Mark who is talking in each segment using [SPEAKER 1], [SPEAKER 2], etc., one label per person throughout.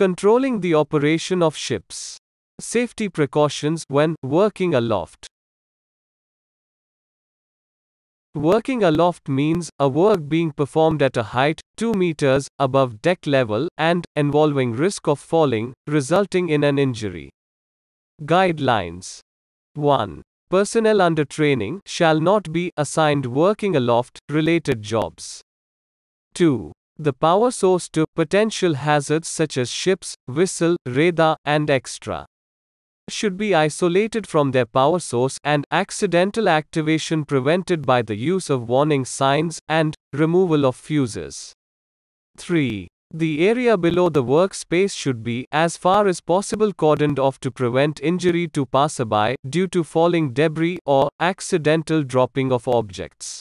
[SPEAKER 1] Controlling the operation of ships. Safety precautions when working aloft. Working aloft means a work being performed at a height 2 meters above deck level and involving risk of falling, resulting in an injury. Guidelines 1. Personnel under training shall not be assigned working aloft related jobs. 2 the power source to potential hazards such as ships, whistle, radar, and extra should be isolated from their power source and accidental activation prevented by the use of warning signs and removal of fuses. 3. The area below the workspace should be, as far as possible, cordoned off to prevent injury to passerby due to falling debris or accidental dropping of objects.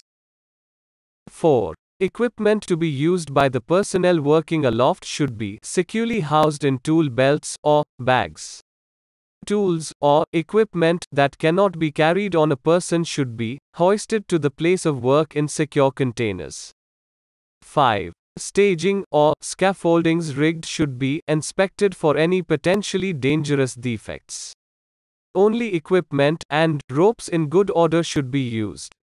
[SPEAKER 1] 4. Equipment to be used by the personnel working aloft should be securely housed in tool belts or bags. Tools or equipment that cannot be carried on a person should be hoisted to the place of work in secure containers. 5. Staging or scaffoldings rigged should be inspected for any potentially dangerous defects. Only equipment and ropes in good order should be used.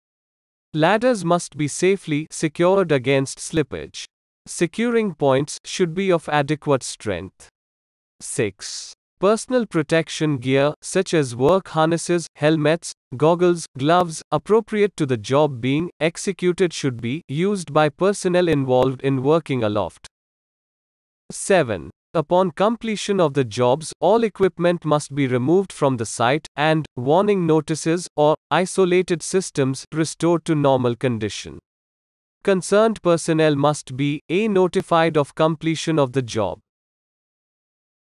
[SPEAKER 1] Ladders must be safely secured against slippage. Securing points should be of adequate strength. 6. Personal protection gear, such as work harnesses, helmets, goggles, gloves, appropriate to the job being executed, should be used by personnel involved in working aloft. 7. Upon completion of the jobs, all equipment must be removed from the site, and warning notices or isolated systems restored to normal condition. Concerned personnel must be A. notified of completion of the job.